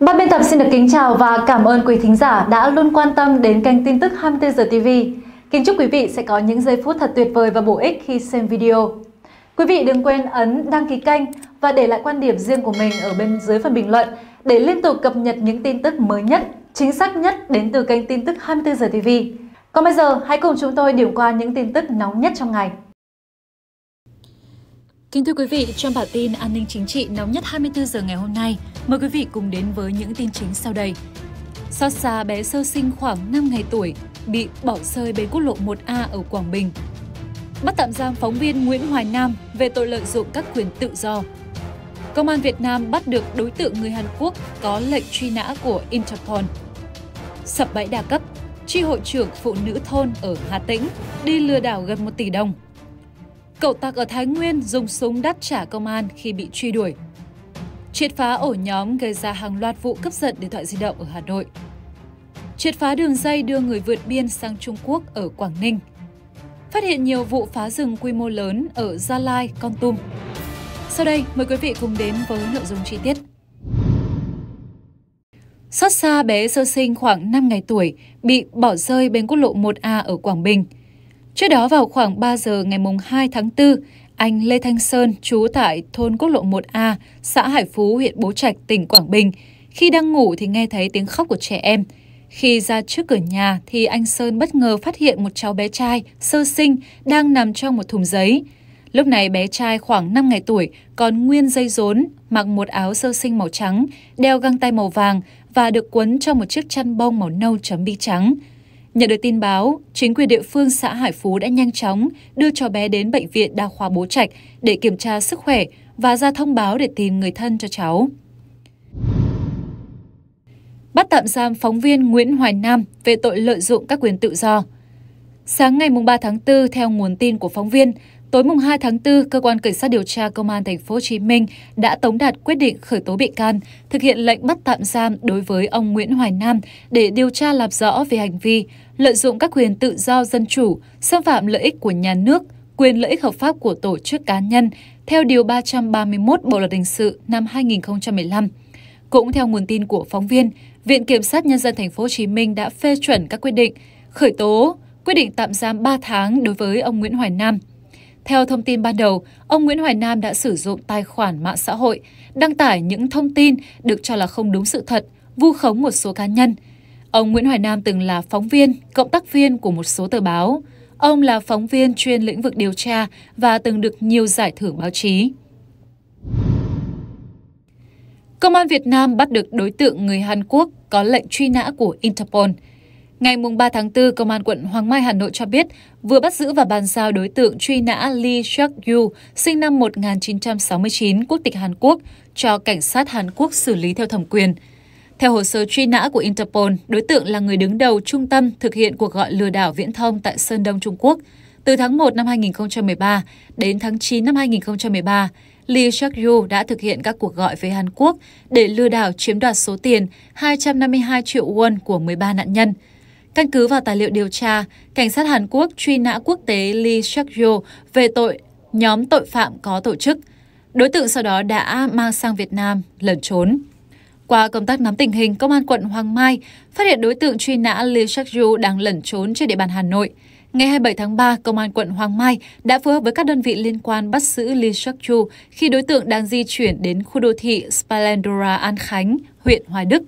Ban biên tập xin được kính chào và cảm ơn quý thính giả đã luôn quan tâm đến kênh tin tức 24 giờ TV. Kính chúc quý vị sẽ có những giây phút thật tuyệt vời và bổ ích khi xem video. Quý vị đừng quên ấn đăng ký kênh và để lại quan điểm riêng của mình ở bên dưới phần bình luận để liên tục cập nhật những tin tức mới nhất, chính xác nhất đến từ kênh tin tức 24 giờ TV. Còn bây giờ, hãy cùng chúng tôi điểm qua những tin tức nóng nhất trong ngày. Kính thưa quý vị, trong bản tin an ninh chính trị nóng nhất 24 giờ ngày hôm nay, Mời quý vị cùng đến với những tin chính sau đây. Xót xa bé sơ sinh khoảng 5 ngày tuổi bị bỏ rơi bên quốc lộ 1A ở Quảng Bình. Bắt tạm giam phóng viên Nguyễn Hoài Nam về tội lợi dụng các quyền tự do. Công an Việt Nam bắt được đối tượng người Hàn Quốc có lệnh truy nã của Interpol. Sập bẫy đa cấp, tri hội trưởng phụ nữ thôn ở Hà Tĩnh đi lừa đảo gần 1 tỷ đồng. Cậu tặc ở Thái Nguyên dùng súng đáp trả công an khi bị truy đuổi. Triệt phá ổ nhóm gây ra hàng loạt vụ cướp giật điện thoại di động ở Hà Nội. Triệt phá đường dây đưa người vượt biên sang Trung Quốc ở Quảng Ninh. Phát hiện nhiều vụ phá rừng quy mô lớn ở Gia Lai, Con Tum. Sau đây, mời quý vị cùng đến với nội dung chi tiết. Xót xa bé sơ sinh khoảng 5 ngày tuổi bị bỏ rơi bên quốc lộ 1A ở Quảng Bình. Trước đó vào khoảng 3 giờ ngày 2 tháng 4, anh Lê Thanh Sơn, trú tại thôn quốc lộ 1A, xã Hải Phú, huyện Bố Trạch, tỉnh Quảng Bình. Khi đang ngủ thì nghe thấy tiếng khóc của trẻ em. Khi ra trước cửa nhà thì anh Sơn bất ngờ phát hiện một cháu bé trai sơ sinh đang nằm trong một thùng giấy. Lúc này bé trai khoảng 5 ngày tuổi, còn nguyên dây rốn, mặc một áo sơ sinh màu trắng, đeo găng tay màu vàng và được quấn trong một chiếc chăn bông màu nâu chấm bi trắng. Nhận được tin báo, chính quyền địa phương xã Hải Phú đã nhanh chóng đưa cháu bé đến bệnh viện đa khoa Bố Trạch để kiểm tra sức khỏe và ra thông báo để tìm người thân cho cháu. Bắt tạm giam phóng viên Nguyễn Hoài Nam về tội lợi dụng các quyền tự do. Sáng ngày 3 tháng 4, theo nguồn tin của phóng viên, tối 2 tháng 4, cơ quan cảnh sát điều tra công an thành phố Hồ Chí Minh đã tống đạt quyết định khởi tố bị can, thực hiện lệnh bắt tạm giam đối với ông Nguyễn Hoài Nam để điều tra làm rõ về hành vi lợi dụng các quyền tự do dân chủ, xâm phạm lợi ích của nhà nước, quyền lợi ích hợp pháp của tổ chức cá nhân theo Điều 331 Bộ Luật Hình sự năm 2015. Cũng theo nguồn tin của phóng viên, Viện Kiểm sát Nhân dân Thành phố Hồ Chí Minh đã phê chuẩn các quyết định khởi tố, quyết định tạm giam 3 tháng đối với ông Nguyễn Hoài Nam. Theo thông tin ban đầu, ông Nguyễn Hoài Nam đã sử dụng tài khoản mạng xã hội, đăng tải những thông tin được cho là không đúng sự thật, vu khống một số cá nhân – Ông Nguyễn Hoài Nam từng là phóng viên, cộng tác viên của một số tờ báo. Ông là phóng viên chuyên lĩnh vực điều tra và từng được nhiều giải thưởng báo chí. Công an Việt Nam bắt được đối tượng người Hàn Quốc có lệnh truy nã của Interpol. Ngày 3 tháng 4, Công an quận Hoàng Mai, Hà Nội cho biết vừa bắt giữ và bàn giao đối tượng truy nã Lee Seok Yu, sinh năm 1969, quốc tịch Hàn Quốc, cho cảnh sát Hàn Quốc xử lý theo thẩm quyền – theo hồ sơ truy nã của Interpol, đối tượng là người đứng đầu trung tâm thực hiện cuộc gọi lừa đảo viễn thông tại Sơn Đông Trung Quốc. Từ tháng 1 năm 2013 đến tháng 9 năm 2013, Lee Chak Yu đã thực hiện các cuộc gọi với Hàn Quốc để lừa đảo chiếm đoạt số tiền 252 triệu won của 13 nạn nhân. Căn cứ vào tài liệu điều tra, cảnh sát Hàn Quốc truy nã quốc tế Lee Chak Yu về tội nhóm tội phạm có tổ chức. Đối tượng sau đó đã mang sang Việt Nam lẩn trốn. Qua công tác nắm tình hình, Công an quận Hoàng Mai phát hiện đối tượng truy nã Lee Shak Yu đang lẩn trốn trên địa bàn Hà Nội. Ngày 27 tháng 3, Công an quận Hoàng Mai đã phối hợp với các đơn vị liên quan bắt giữ Lee Shak Yu khi đối tượng đang di chuyển đến khu đô thị Splendora An Khánh, huyện Hoài Đức.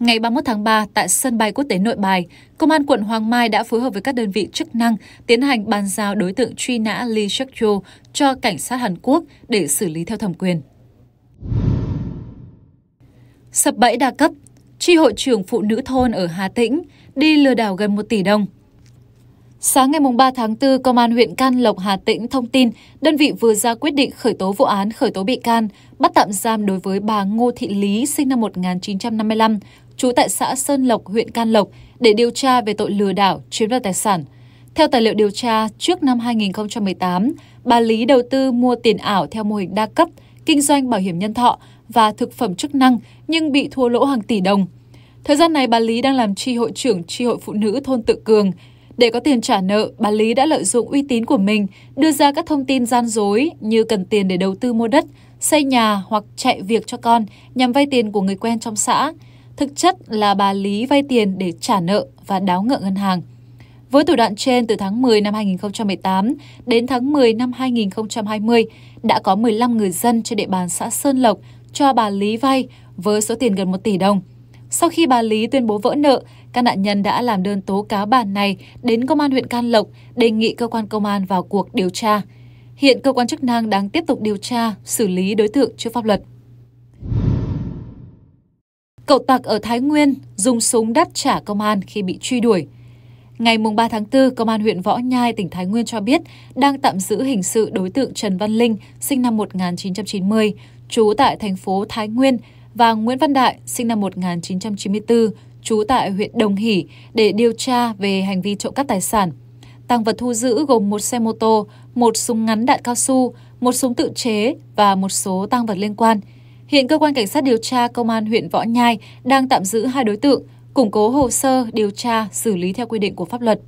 Ngày 31 tháng 3, tại sân bay quốc tế Nội Bài, Công an quận Hoàng Mai đã phối hợp với các đơn vị chức năng tiến hành bàn giao đối tượng truy nã Lee Shak Yu cho cảnh sát Hàn Quốc để xử lý theo thẩm quyền sập bẫy đa cấp, tri hội trưởng phụ nữ thôn ở Hà Tĩnh đi lừa đảo gần 1 tỷ đồng. Sáng ngày 3 tháng 4, Công an huyện Can Lộc, Hà Tĩnh thông tin đơn vị vừa ra quyết định khởi tố vụ án khởi tố bị can, bắt tạm giam đối với bà Ngô Thị Lý, sinh năm 1955, trú tại xã Sơn Lộc, huyện Can Lộc, để điều tra về tội lừa đảo, chiếm đoạt tài sản. Theo tài liệu điều tra, trước năm 2018, bà Lý đầu tư mua tiền ảo theo mô hình đa cấp, kinh doanh bảo hiểm nhân thọ và thực phẩm chức năng nhưng bị thua lỗ hàng tỷ đồng. Thời gian này bà Lý đang làm tri hội trưởng tri hội phụ nữ thôn Tự Cường. Để có tiền trả nợ, bà Lý đã lợi dụng uy tín của mình đưa ra các thông tin gian dối như cần tiền để đầu tư mua đất, xây nhà hoặc chạy việc cho con nhằm vay tiền của người quen trong xã. Thực chất là bà Lý vay tiền để trả nợ và đáo ngợ ngân hàng. Với thủ đoạn trên, từ tháng 10 năm 2018 đến tháng 10 năm 2020, đã có 15 người dân trên địa bàn xã Sơn Lộc cho bà Lý vay với số tiền gần 1 tỷ đồng. Sau khi bà Lý tuyên bố vỡ nợ, các nạn nhân đã làm đơn tố cáo bà này đến Công an huyện Can Lộc đề nghị cơ quan công an vào cuộc điều tra. Hiện cơ quan chức năng đang tiếp tục điều tra, xử lý đối tượng trước pháp luật. Cậu tặc ở Thái Nguyên dùng súng đắt trả công an khi bị truy đuổi. Ngày 3 tháng 4, Công an huyện Võ Nhai, tỉnh Thái Nguyên cho biết đang tạm giữ hình sự đối tượng Trần Văn Linh, sinh năm 1990, trú tại thành phố Thái Nguyên và Nguyễn Văn Đại, sinh năm 1994, trú tại huyện Đồng Hỷ để điều tra về hành vi trộm cắp tài sản. Tăng vật thu giữ gồm một xe mô tô, một súng ngắn đạn cao su, một súng tự chế và một số tăng vật liên quan. Hiện cơ quan cảnh sát điều tra công an huyện Võ Nhai đang tạm giữ hai đối tượng, củng cố hồ sơ điều tra xử lý theo quy định của pháp luật.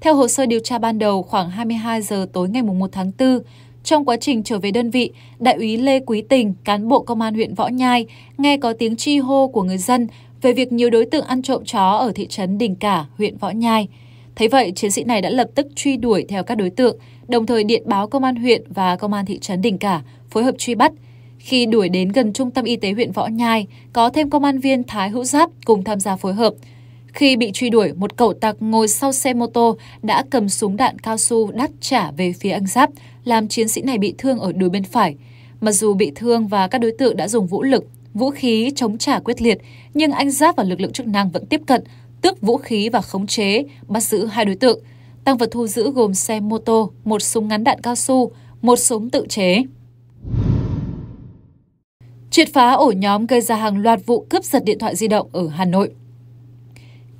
Theo hồ sơ điều tra ban đầu, khoảng 22 giờ tối ngày 1 tháng 4, trong quá trình trở về đơn vị, Đại úy Lê Quý Tình, cán bộ công an huyện Võ Nhai, nghe có tiếng chi hô của người dân về việc nhiều đối tượng ăn trộm chó ở thị trấn Đình Cả, huyện Võ Nhai. Thấy vậy, chiến sĩ này đã lập tức truy đuổi theo các đối tượng, đồng thời điện báo công an huyện và công an thị trấn Đình Cả phối hợp truy bắt. Khi đuổi đến gần trung tâm y tế huyện Võ Nhai, có thêm công an viên Thái Hữu Giáp cùng tham gia phối hợp. Khi bị truy đuổi, một cậu tặc ngồi sau xe mô tô đã cầm súng đạn cao su đắt trả về phía anh Giáp, làm chiến sĩ này bị thương ở đùi bên phải. Mặc dù bị thương và các đối tượng đã dùng vũ lực, vũ khí chống trả quyết liệt, nhưng anh Giáp và lực lượng chức năng vẫn tiếp cận, tước vũ khí và khống chế, bắt giữ hai đối tượng. Tăng vật thu giữ gồm xe mô tô, một súng ngắn đạn cao su, một súng tự chế. Triệt phá ổ nhóm gây ra hàng loạt vụ cướp giật điện thoại di động ở Hà Nội.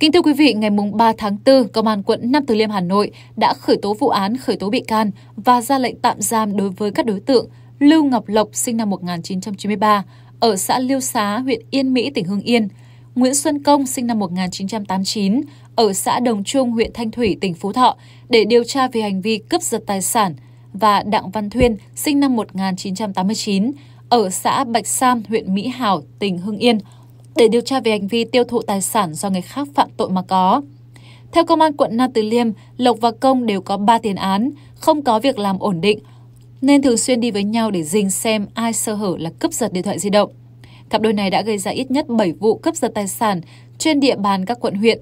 Kính thưa quý vị, ngày 3 tháng 4, Công an quận Nam Từ Liêm, Hà Nội đã khởi tố vụ án, khởi tố bị can và ra lệnh tạm giam đối với các đối tượng Lưu Ngọc Lộc sinh năm 1993 ở xã Liêu Xá, huyện Yên Mỹ, tỉnh Hưng Yên, Nguyễn Xuân Công sinh năm 1989 ở xã Đồng Trung, huyện Thanh Thủy, tỉnh Phú Thọ để điều tra về hành vi cướp giật tài sản và Đặng Văn Thuyên sinh năm 1989 ở xã Bạch Sam, huyện Mỹ Hảo, tỉnh Hưng Yên để điều tra về hành vi tiêu thụ tài sản do người khác phạm tội mà có. Theo Công an quận Nam Từ Liêm, Lộc và Công đều có 3 tiền án, không có việc làm ổn định, nên thường xuyên đi với nhau để dình xem ai sơ hở là cướp giật điện thoại di động. Cặp đôi này đã gây ra ít nhất 7 vụ cướp giật tài sản trên địa bàn các quận huyện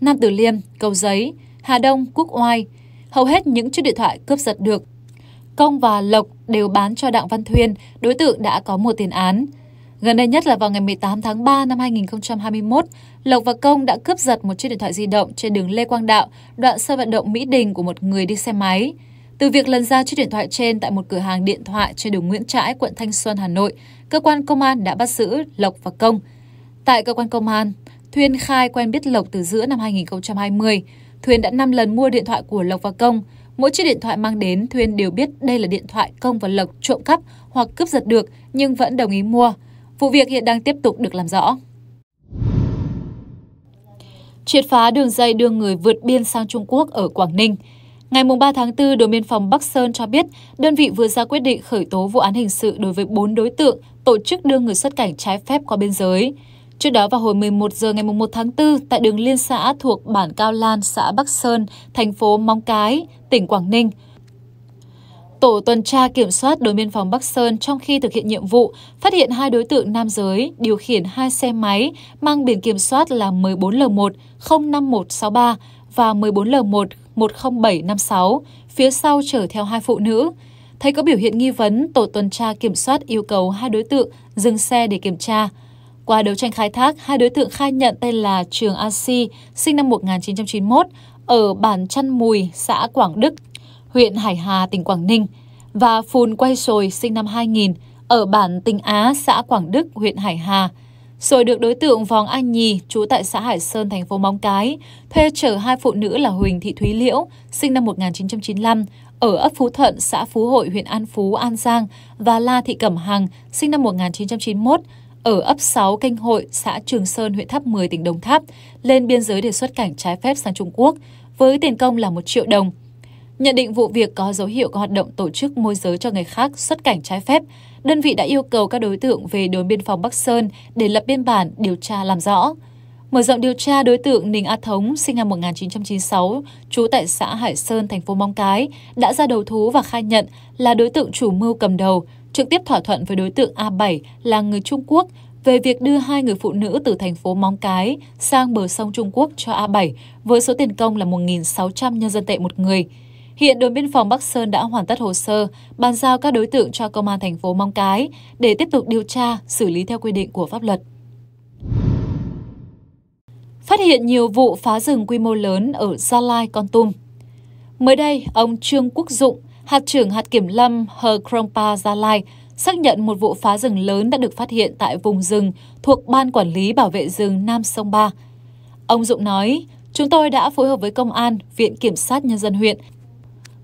Nam Từ Liêm, Cầu Giấy, Hà Đông, Quốc Oai. Hầu hết những chiếc điện thoại cướp giật được Công và Lộc đều bán cho Đặng Văn Thuyên, đối tượng đã có một tiền án. Gần đây nhất là vào ngày 18 tháng 3 năm 2021, Lộc và Công đã cướp giật một chiếc điện thoại di động trên đường Lê Quang Đạo, đoạn sân vận động Mỹ Đình của một người đi xe máy. Từ việc lần ra chiếc điện thoại trên tại một cửa hàng điện thoại trên đường Nguyễn Trãi, quận Thanh Xuân, Hà Nội, cơ quan công an đã bắt giữ Lộc và Công. Tại cơ quan công an, Thuyên khai quen biết Lộc từ giữa năm 2020. Thuyên đã 5 lần mua điện thoại của Lộc và Công. Mỗi chiếc điện thoại mang đến, Thuyên đều biết đây là điện thoại Công và Lộc trộm cắp hoặc cướp giật được nhưng vẫn đồng ý mua. Vụ việc hiện đang tiếp tục được làm rõ. Triệt phá đường dây đưa người vượt biên sang Trung Quốc ở Quảng Ninh. Ngày 3 tháng 4, đồn biên phòng Bắc Sơn cho biết đơn vị vừa ra quyết định khởi tố vụ án hình sự đối với 4 đối tượng tổ chức đưa người xuất cảnh trái phép qua biên giới. Trước đó vào hồi 11 giờ ngày 1 tháng 4, tại đường Liên xã thuộc bản Cao Lan, xã Bắc Sơn, thành phố Móng Cái, tỉnh Quảng Ninh, Tổ tuần tra kiểm soát đồn biên phòng Bắc Sơn trong khi thực hiện nhiệm vụ phát hiện hai đối tượng nam giới điều khiển hai xe máy mang biển kiểm soát là 14L1 05163 và 14L1 10756, phía sau chở theo hai phụ nữ. Thấy có biểu hiện nghi vấn, tổ tuần tra kiểm soát yêu cầu hai đối tượng dừng xe để kiểm tra. Qua đấu tranh khai thác, hai đối tượng khai nhận tên là Trường A Si, sinh năm 1991, ở bản Chăn Mùi, xã Quảng Đức, huyện Hải Hà, tỉnh Quảng Ninh, và Phùn Quay Sồi sinh năm 2000 ở bản Tinh Á, xã Quảng Đức, huyện Hải Hà. Rồi được đối tượng Vòng Anh Nhì, trú tại xã Hải Sơn, thành phố Móng Cái, thuê chở hai phụ nữ là Huỳnh Thị Thúy Liễu, sinh năm 1995, ở ấp Phú Thuận, xã Phú Hội, huyện An Phú, An Giang và La Thị Cẩm Hằng, sinh năm 1991, ở ấp 6 Canh Hội, xã Trường Sơn, huyện Tháp 10, tỉnh Đồng Tháp, lên biên giới để xuất cảnh trái phép sang Trung Quốc, với tiền công là 1 triệu đồng. Nhận định vụ việc có dấu hiệu có hoạt động tổ chức môi giới cho người khác xuất cảnh trái phép, đơn vị đã yêu cầu các đối tượng về đồn biên phòng Bắc Sơn để lập biên bản điều tra làm rõ. Mở rộng điều tra, đối tượng Ninh A Thống, sinh năm 1996, trú tại xã Hải Sơn, thành phố Mong Cái, đã ra đầu thú và khai nhận là đối tượng chủ mưu cầm đầu, trực tiếp thỏa thuận với đối tượng A7 là người Trung Quốc về việc đưa hai người phụ nữ từ thành phố Móng Cái sang bờ sông Trung Quốc cho A7 với số tiền công là 1.600 nhân dân tệ một người. Hiện đồn biên phòng Bắc Sơn đã hoàn tất hồ sơ, bàn giao các đối tượng cho công an thành phố Mong Cái để tiếp tục điều tra, xử lý theo quy định của pháp luật. Phát hiện nhiều vụ phá rừng quy mô lớn ở Gia Lai, Con Tum. Mới đây, ông Trương Quốc Dụng, hạt trưởng hạt kiểm lâm Hờ Krongpa Gia Lai, xác nhận một vụ phá rừng lớn đã được phát hiện tại vùng rừng thuộc Ban Quản lý Bảo vệ rừng Nam Sông Ba. Ông Dụng nói, chúng tôi đã phối hợp với Công an, Viện Kiểm sát Nhân dân huyện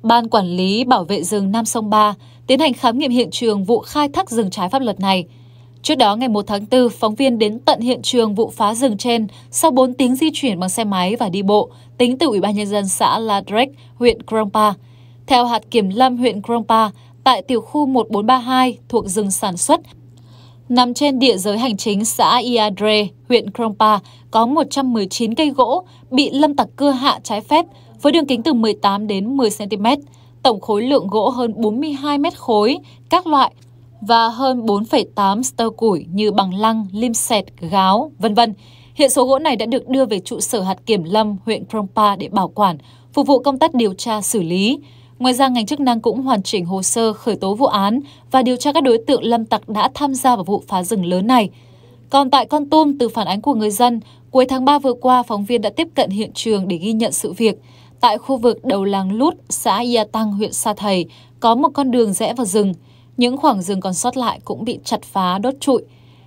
Ban Quản lý Bảo vệ rừng Nam Sông Ba tiến hành khám nghiệm hiện trường vụ khai thác rừng trái pháp luật này. Trước đó ngày 1 tháng 4, phóng viên đến tận hiện trường vụ phá rừng trên sau 4 tiếng di chuyển bằng xe máy và đi bộ, tính từ Ủy ban Nhân dân xã La Drek, huyện Krongpa. Theo hạt kiểm lâm huyện Krongpa, tại tiểu khu 1432 thuộc rừng sản xuất, nằm trên địa giới hành chính xã Iadre, huyện Krongpa, có 119 cây gỗ bị lâm tặc cưa hạ trái phép, với đường kính từ 18 đến 10 cm, tổng khối lượng gỗ hơn 42 mét khối, các loại và hơn 4,8 tơ củi như bằng lăng, lim sẹt, gáo, vân vân. Hiện số gỗ này đã được đưa về trụ sở hạt kiểm lâm huyện Krongpa để bảo quản, phục vụ công tác điều tra xử lý. Ngoài ra, ngành chức năng cũng hoàn chỉnh hồ sơ khởi tố vụ án và điều tra các đối tượng lâm tặc đã tham gia vào vụ phá rừng lớn này. Còn tại Con Tum, từ phản ánh của người dân, cuối tháng 3 vừa qua, phóng viên đã tiếp cận hiện trường để ghi nhận sự việc. Tại khu vực đầu làng Lút, xã gia Tăng, huyện Sa Thầy, có một con đường rẽ vào rừng. Những khoảng rừng còn sót lại cũng bị chặt phá, đốt trụi.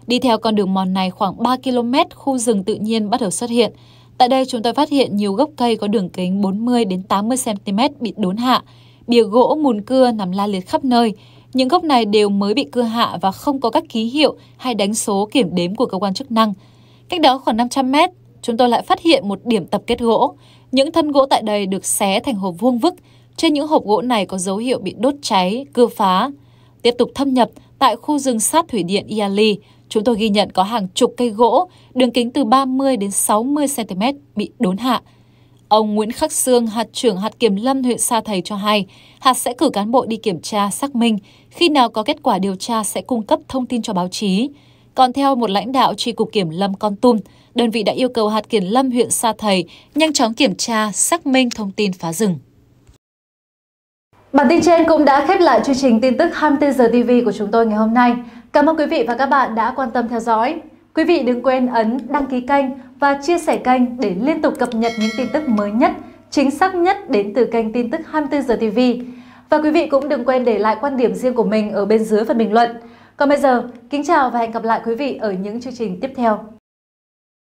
Đi theo con đường mòn này khoảng 3 km, khu rừng tự nhiên bắt đầu xuất hiện. Tại đây chúng tôi phát hiện nhiều gốc cây có đường kính 40 đến 80 cm bị đốn hạ, bìa gỗ mùn cưa nằm la liệt khắp nơi. Những gốc này đều mới bị cưa hạ và không có các ký hiệu hay đánh số kiểm đếm của cơ quan chức năng. Cách đó khoảng 500 mét, chúng tôi lại phát hiện một điểm tập kết gỗ. Những thân gỗ tại đây được xé thành hộp vuông vức. Trên những hộp gỗ này có dấu hiệu bị đốt cháy, cưa phá. Tiếp tục thâm nhập tại khu rừng sát thủy điện Iali, chúng tôi ghi nhận có hàng chục cây gỗ, đường kính từ 30 đến 60 cm bị đốn hạ. Ông Nguyễn Khắc Sương, hạt trưởng hạt kiểm lâm huyện Sa Thầy cho hay, hạt sẽ cử cán bộ đi kiểm tra, xác minh, khi nào có kết quả điều tra sẽ cung cấp thông tin cho báo chí. Còn theo một lãnh đạo tri cục kiểm lâm Con Tum, đơn vị đã yêu cầu hạt kiểm lâm huyện Sa Thầy nhanh chóng kiểm tra, xác minh thông tin phá rừng. Bản tin trên cũng đã khép lại chương trình tin tức 24 giờ TV của chúng tôi ngày hôm nay. Cảm ơn quý vị và các bạn đã quan tâm theo dõi. Quý vị đừng quên ấn đăng ký kênh và chia sẻ kênh để liên tục cập nhật những tin tức mới nhất, chính xác nhất đến từ kênh tin tức 24 giờ TV. Và quý vị cũng đừng quên để lại quan điểm riêng của mình ở bên dưới phần bình luận. Còn bây giờ, kính chào và hẹn gặp lại quý vị ở những chương trình tiếp theo.